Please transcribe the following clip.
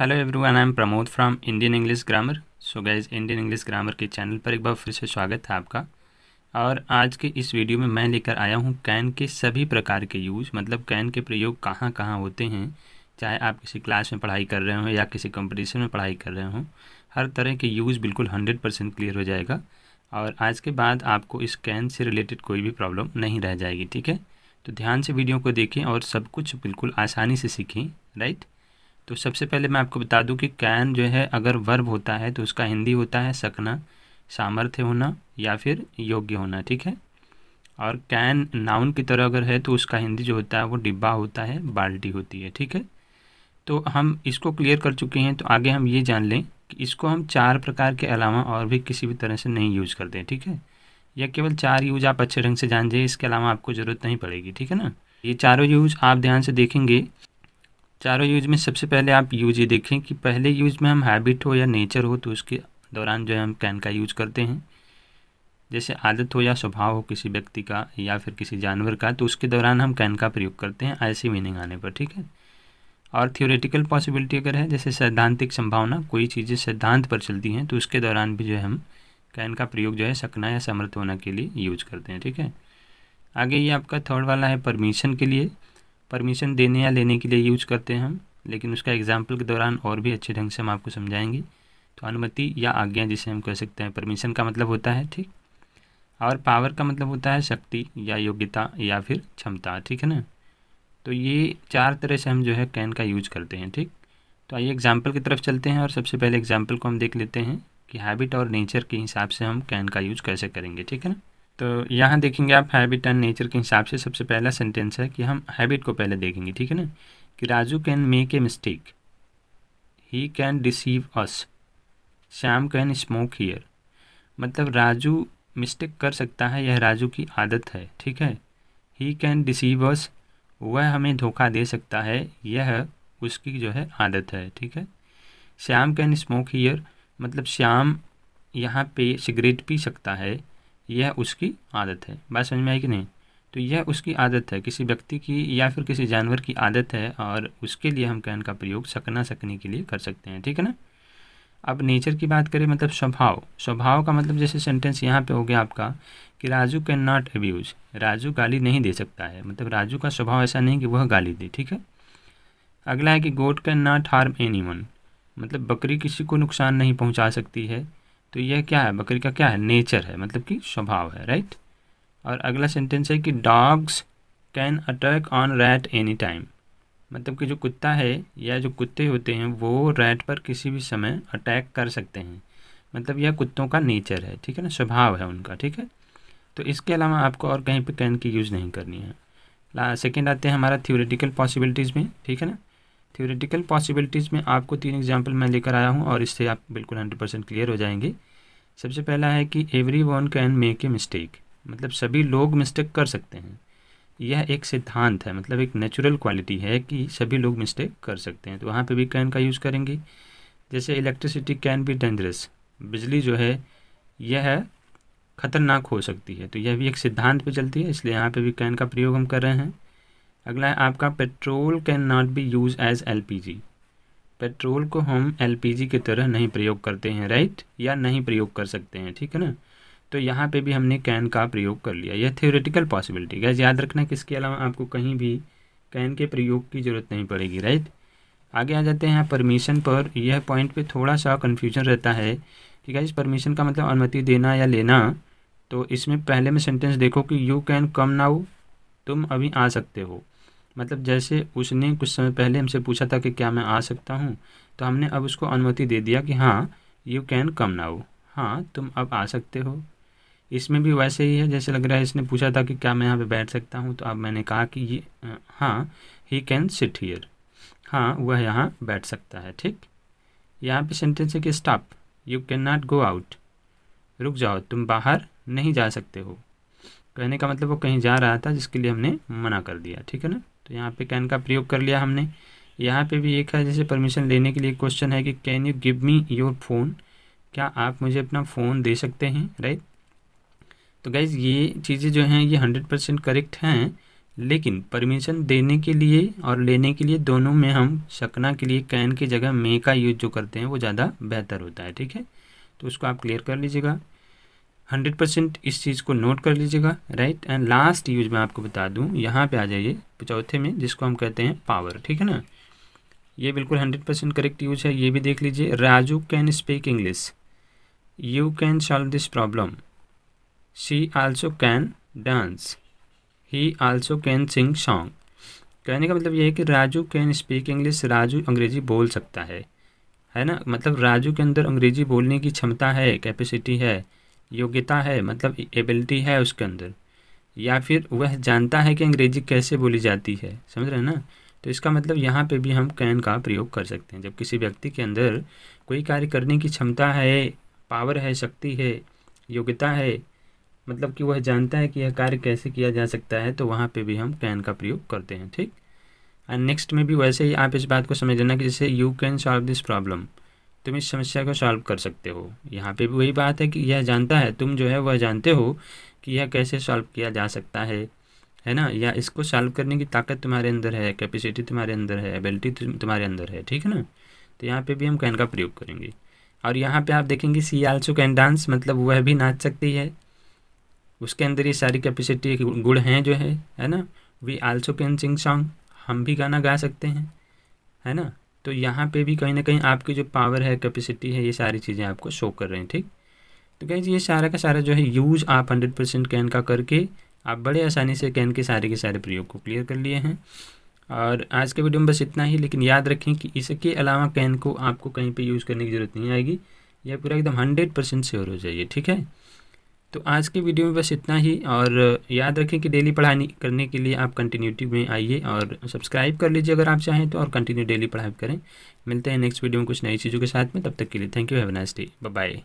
Hello everyone I am Pramod from Indian English grammar so guys Indian English grammar के channel पर एक बार फिर से स्वागत है आपका और आज के इस वीडियो में मैं लेकर आया हूँ कैन के सभी प्रकार के यूज़ मतलब कैन के प्रयोग कहाँ कहाँ होते हैं चाहे आप किसी क्लास में पढ़ाई कर रहे हो या किसी कंपटीशन में पढ़ाई कर रहे हों हर तरह के यूज़ बिल्कुल हंड्रेड परसेंट क्लियर हो जाएगा और आज के बाद आपको इस कैन से रिलेटेड कोई भी प्रॉब्लम नहीं रह जाएगी ठीक है तो ध्यान से वीडियो को देखें और सब कुछ बिल्कुल आसानी से सीखें राइट right? तो सबसे पहले मैं आपको बता दूं कि कैन जो है अगर वर्ब होता है तो उसका हिंदी होता है सकना सामर्थ्य होना या फिर योग्य होना ठीक है और कैन नाउन की तरह अगर है तो उसका हिंदी जो होता है वो डिब्बा होता है बाल्टी होती है ठीक है तो हम इसको क्लियर कर चुके हैं तो आगे हम ये जान लें कि इसको हम चार प्रकार के अलावा और भी किसी भी तरह से नहीं यूज़ करते हैं ठीक है या केवल चार यूज आप अच्छे ढंग से जान जाए इसके अलावा आपको ज़रूरत नहीं पड़ेगी ठीक है ना ये चारों यूज आप ध्यान से देखेंगे चारों यूज में सबसे पहले आप यूज ये देखें कि पहले यूज में हम हैबिट हो या नेचर हो तो उसके दौरान जो है हम कैन का यूज करते हैं जैसे आदत हो या स्वभाव हो किसी व्यक्ति का या फिर किसी जानवर का तो उसके दौरान हम कैन का प्रयोग करते हैं ऐसी मीनिंग आने पर ठीक है और थियोरेटिकल पॉसिबिलिटी अगर है जैसे सैद्धांतिक संभावना कोई चीज़ें सिद्धांत पर चलती हैं तो उसके दौरान भी जो है हम कैन का प्रयोग जो है सकना या समर्थ होना के लिए यूज करते हैं ठीक है आगे ये आपका थर्ड वाला है परमिशन के लिए परमिशन देने या लेने के लिए यूज करते हैं हम लेकिन उसका एग्जाम्पल के दौरान और भी अच्छे ढंग से हम आपको समझाएंगे तो अनुमति या आज्ञा जिसे हम कह सकते हैं परमिशन का मतलब होता है ठीक और पावर का मतलब होता है शक्ति या योग्यता या फिर क्षमता ठीक है ना तो ये चार तरह से हम जो है कैन का यूज करते हैं ठीक तो आइए एग्जाम्पल की तरफ चलते हैं और सबसे पहले एग्जाम्पल को हम देख लेते हैं कि हैबिट और नेचर के हिसाब से हम कैन का यूज कैसे करेंगे ठीक है ना तो यहाँ देखेंगे आप हैबिट एंड नेचर के हिसाब से सबसे पहला सेंटेंस है कि हम हैबिट को पहले देखेंगे ठीक है ना कि Raju can make a mistake he can receive us Shyam can smoke here मतलब राजू मिस्टेक कर सकता है यह राजू की आदत है ठीक है ही कैन डिसीव अस वह हमें धोखा दे सकता है यह उसकी जो है आदत है ठीक है श्याम कैन स्मोक हीयर मतलब श्याम यहाँ पे सिगरेट पी सकता है यह उसकी आदत है बात समझ में आई कि नहीं तो यह उसकी आदत है किसी व्यक्ति की या फिर किसी जानवर की आदत है और उसके लिए हम कैन का प्रयोग सकना सकने के लिए कर सकते हैं ठीक है ना अब नेचर की बात करें मतलब स्वभाव स्वभाव का मतलब जैसे सेंटेंस यहाँ पे हो गया आपका कि Raju cannot abuse Raju गाली नहीं दे सकता है मतलब राजू का स्वभाव ऐसा नहीं कि वह गाली दे ठीक है अगला है कि goat cannot harm any मतलब बकरी किसी को नुकसान नहीं पहुँचा सकती है तो यह क्या है बकरी का क्या है नेचर है मतलब कि स्वभाव है राइट और अगला सेंटेंस है कि dogs can attack on rat any time मतलब कि जो कुत्ता है या जो कुत्ते होते हैं वो रैट पर किसी भी समय अटैक कर सकते हैं मतलब यह कुत्तों का नेचर है ठीक है ना स्वभाव है उनका ठीक है तो इसके अलावा आपको और कहीं पे कैन की यूज़ नहीं करनी है सेकेंड आते हैं हमारा थ्योरेटिकल पॉसिबिलिटीज़ में ठीक है ना थियोरेटिकल पॉसिबिलिटीज़ में आपको तीन एग्जाम्पल मैं लेकर आया हूँ और इससे आप बिल्कुल हंड्रेड परसेंट क्लियर हो जाएंगे सबसे पहला है कि everyone can make a mistake मतलब सभी लोग मिस्टेक कर सकते हैं यह एक सिद्धांत है मतलब एक नेचुरल क्वालिटी है कि सभी लोग मिस्टेक कर सकते हैं तो वहाँ पे भी कैन का यूज़ करेंगे जैसे इलेक्ट्रिसिटी कैन भी डेंजरस बिजली जो है यह खतरनाक हो सकती है तो यह भी एक सिद्धांत पे चलती है इसलिए यहाँ पे भी कैन का प्रयोग हम कर रहे हैं अगला है आपका petrol cannot be use as LPG petrol को हम एलपीजी की तरह नहीं प्रयोग करते हैं राइट या नहीं प्रयोग कर सकते हैं ठीक है ना तो यहाँ पे भी हमने कैन का प्रयोग कर लिया यह थियोरेटिकल पॉसिबिलिटी गैस याद रखना किसके अलावा आपको कहीं भी कैन के प्रयोग की ज़रूरत नहीं पड़ेगी राइट आगे आ जाते हैं परमिशन पर यह पॉइंट पे थोड़ा सा कन्फ्यूजन रहता है कि गैस परमिशन का मतलब अनुमति देना या लेना तो इसमें पहले में सेंटेंस देखो कि यू कैन कम नाउ तुम अभी आ सकते हो मतलब जैसे उसने कुछ समय पहले हमसे पूछा था कि क्या मैं आ सकता हूँ तो हमने अब उसको अनुमति दे दिया कि हाँ यू कैन कम नाउ हाँ तुम अब आ सकते हो इसमें भी वैसे ही है जैसे लग रहा है इसने पूछा था कि क्या मैं यहाँ पे बैठ सकता हूँ तो अब मैंने कहा कि ये हाँ ही कैन सिट हीयर हाँ वह यहाँ बैठ सकता है ठीक यहाँ पे सेंटेंस है कि stop you cannot go out रुक जाओ तुम बाहर नहीं जा सकते हो कहने का मतलब वो कहीं जा रहा था जिसके लिए हमने मना कर दिया ठीक है ना तो यहाँ पे कैन का प्रयोग कर लिया हमने यहाँ पे भी एक है जैसे परमिशन लेने के लिए क्वेश्चन है कि can you give me your phone क्या आप मुझे अपना फ़ोन दे सकते हैं राइट तो गाइज़ ये चीज़ें जो हैं ये हंड्रेड परसेंट करेक्ट हैं लेकिन परमिशन देने के लिए और लेने के लिए दोनों में हम शकना के लिए कैन की जगह मे का यूज जो करते हैं वो ज़्यादा बेहतर होता है ठीक है तो उसको आप क्लियर कर लीजिएगा हंड्रेड परसेंट इस चीज़ को नोट कर लीजिएगा राइट एंड लास्ट यूज मैं आपको बता दूँ यहाँ पे आ जाइए चौथे में जिसको हम कहते हैं पावर ठीक है ना ये बिल्कुल हंड्रेड परसेंट करेक्ट यूज है ये भी देख लीजिए Raju can speak English you can solve this problem she also can dance he also can sing song कहने का मतलब ये है कि Raju can speak English Raju अंग्रेजी बोल सकता है है ना मतलब राजू के अंदर अंग्रेजी बोलने की क्षमता है कैपेसिटी है योग्यता है मतलब एबिलिटी है उसके अंदर या फिर वह जानता है कि अंग्रेजी कैसे बोली जाती है समझ रहे हैं ना तो इसका मतलब यहाँ पे भी हम कैन का प्रयोग कर सकते हैं जब किसी व्यक्ति के अंदर कोई कार्य करने की क्षमता है पावर है शक्ति है योग्यता है मतलब कि वह जानता है कि यह कार्य कैसे किया जा सकता है तो वहाँ पे भी हम कैन का प्रयोग करते हैं ठीक एंड नेक्स्ट में भी वैसे ही आप इस बात को समझ लेना कि जैसे you can solve this problem तुम इस समस्या को सॉल्व कर सकते हो यहाँ पे भी वही बात है कि यह जानता है तुम जो है वह जानते हो कि यह कैसे सॉल्व किया जा सकता है है ना या इसको सॉल्व करने की ताकत तुम्हारे अंदर है कैपेसिटी तुम्हारे अंदर है एबिलिटी तुम्हारे अंदर है ठीक है ना तो यहाँ पे भी हम कैन का प्रयोग करेंगे और यहाँ पे आप देखेंगे सी आल्सो कैन डांस मतलब वह भी नाच सकती है उसके अंदर ये सारी कैपेसिटी गुण हैं जो है है ना we also can sing song हम भी गाना गा सकते हैं है ना तो यहाँ पे भी कहीं ना कहीं आपकी जो पावर है कैपेसिटी है ये सारी चीज़ें आपको शो कर रहे हैं ठीक तो गाइज ये सारा का सारा जो है यूज़ आप हंड्रेड परसेंट कैन का करके आप बड़े आसानी से कैन के सारे के सारे प्रयोग को क्लियर कर लिए हैं और आज के वीडियो में बस इतना ही लेकिन याद रखें कि इसके अलावा कैन को आपको कहीं पर यूज़ करने की ज़रूरत नहीं आएगी यह पूरा एकदम हंड्रेड परसेंट हो जाइए ठीक है तो आज के वीडियो में बस इतना ही और याद रखें कि डेली पढ़ाई करने के लिए आप कंटिन्यूटी में आइए और सब्सक्राइब कर लीजिए अगर आप चाहें तो और कंटिन्यू डेली पढ़ाई करें मिलते हैं नेक्स्ट वीडियो में कुछ नई चीज़ों के साथ में तब तक के लिए thank you have nice day bye